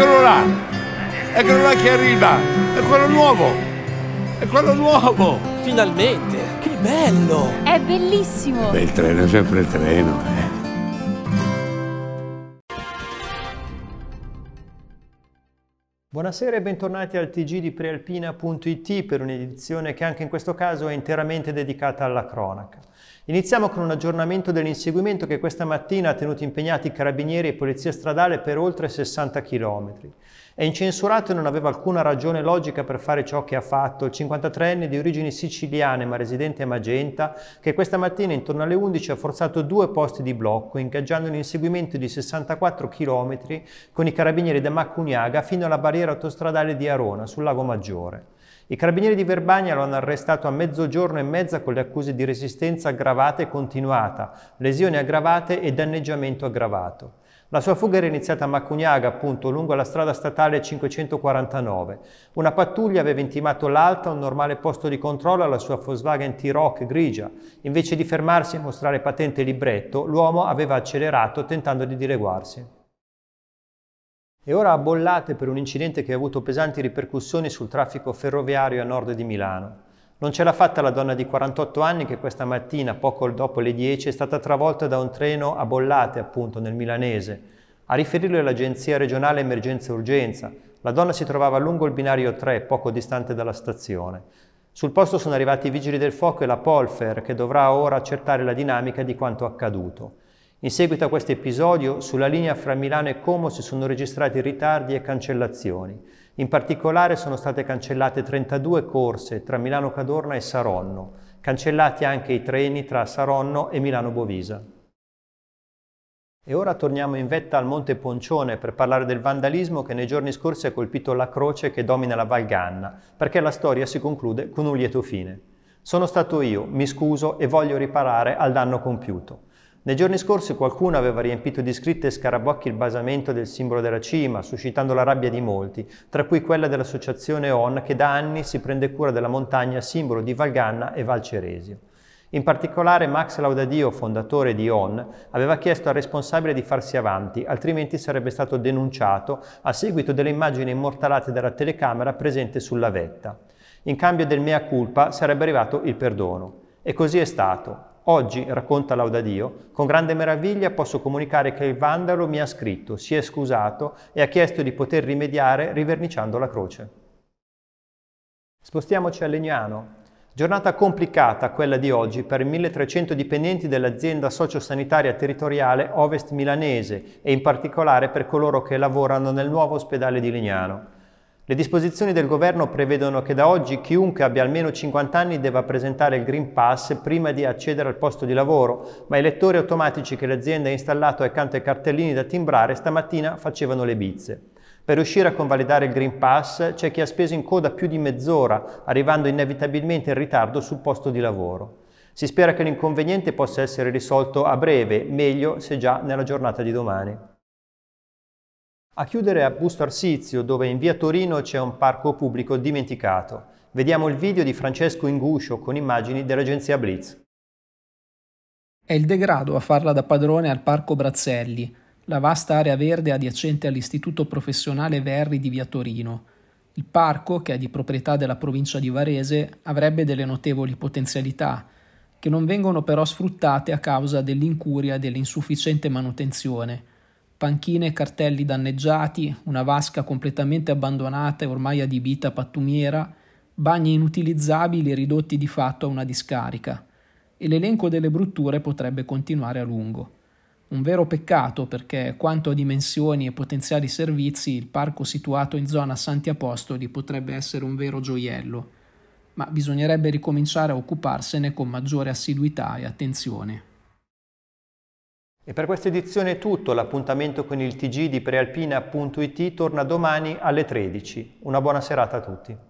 eccolo là, eccolo là che arriva, è quello nuovo, è quello nuovo. Finalmente, che bello! È bellissimo! Beh, il treno è sempre il treno, eh. Buonasera e bentornati al TG di prealpina.it per un'edizione che anche in questo caso è interamente dedicata alla cronaca. Iniziamo con un aggiornamento dell'inseguimento che questa mattina ha tenuto impegnati carabinieri e polizia stradale per oltre 60 km. È incensurato e non aveva alcuna ragione logica per fare ciò che ha fatto il 53enne di origini siciliane ma residente a Magenta, che questa mattina intorno alle 11 ha forzato due posti di blocco, ingaggiando un inseguimento di 64 km con i carabinieri da Macuniaga fino alla barriera autostradale di Arona, sul lago Maggiore. I carabinieri di Verbania lo hanno arrestato a mezzogiorno e mezza con le accuse di resistenza aggravata e continuata, lesioni aggravate e danneggiamento aggravato. La sua fuga era iniziata a Macugnaga, appunto, lungo la strada statale 549. Una pattuglia aveva intimato l'alta un normale posto di controllo alla sua Volkswagen T-Rock grigia. Invece di fermarsi e mostrare patente e libretto, l'uomo aveva accelerato tentando di dileguarsi. E ora a bollate per un incidente che ha avuto pesanti ripercussioni sul traffico ferroviario a nord di Milano. Non ce l'ha fatta la donna di 48 anni che questa mattina, poco dopo le 10, è stata travolta da un treno a bollate, appunto, nel milanese. A riferirlo l'Agenzia regionale Emergenza Urgenza. La donna si trovava lungo il binario 3, poco distante dalla stazione. Sul posto sono arrivati i vigili del fuoco e la Polfer, che dovrà ora accertare la dinamica di quanto accaduto. In seguito a questo episodio, sulla linea fra Milano e Como si sono registrati ritardi e cancellazioni. In particolare sono state cancellate 32 corse tra Milano Cadorna e Saronno, cancellati anche i treni tra Saronno e Milano Bovisa. E ora torniamo in vetta al Monte Poncione per parlare del vandalismo che nei giorni scorsi ha colpito la croce che domina la Val Ganna, perché la storia si conclude con un lieto fine. Sono stato io, mi scuso e voglio riparare al danno compiuto. Nei giorni scorsi qualcuno aveva riempito di scritte e scarabocchi il basamento del simbolo della cima, suscitando la rabbia di molti, tra cui quella dell'associazione ON che da anni si prende cura della montagna simbolo di Valganna e Val Ceresio. In particolare Max Laudadio, fondatore di ON, aveva chiesto al responsabile di farsi avanti, altrimenti sarebbe stato denunciato a seguito delle immagini immortalate dalla telecamera presente sulla vetta. In cambio del mea culpa sarebbe arrivato il perdono. E così è stato. Oggi, racconta Laudadio, con grande meraviglia posso comunicare che il vandalo mi ha scritto, si è scusato e ha chiesto di poter rimediare riverniciando la croce. Spostiamoci a Legnano. Giornata complicata quella di oggi per i 1300 dipendenti dell'azienda sociosanitaria territoriale Ovest Milanese e in particolare per coloro che lavorano nel nuovo ospedale di Legnano. Le disposizioni del governo prevedono che da oggi chiunque abbia almeno 50 anni debba presentare il Green Pass prima di accedere al posto di lavoro, ma i lettori automatici che l'azienda ha installato accanto ai cartellini da timbrare stamattina facevano le bizze. Per riuscire a convalidare il Green Pass c'è chi ha speso in coda più di mezz'ora, arrivando inevitabilmente in ritardo sul posto di lavoro. Si spera che l'inconveniente possa essere risolto a breve, meglio se già nella giornata di domani. A chiudere a Busto Arsizio, dove in via Torino c'è un parco pubblico dimenticato. Vediamo il video di Francesco Inguscio con immagini dell'agenzia Blitz. È il degrado a farla da padrone al parco Brazzelli, la vasta area verde adiacente all'istituto professionale Verri di via Torino. Il parco, che è di proprietà della provincia di Varese, avrebbe delle notevoli potenzialità, che non vengono però sfruttate a causa dell'incuria e dell'insufficiente manutenzione panchine e cartelli danneggiati, una vasca completamente abbandonata e ormai adibita a pattumiera, bagni inutilizzabili ridotti di fatto a una discarica. E l'elenco delle brutture potrebbe continuare a lungo. Un vero peccato perché quanto a dimensioni e potenziali servizi il parco situato in zona Santi Apostoli potrebbe essere un vero gioiello, ma bisognerebbe ricominciare a occuparsene con maggiore assiduità e attenzione. E per questa edizione è tutto, l'appuntamento con il TG di prealpina.it torna domani alle 13. Una buona serata a tutti.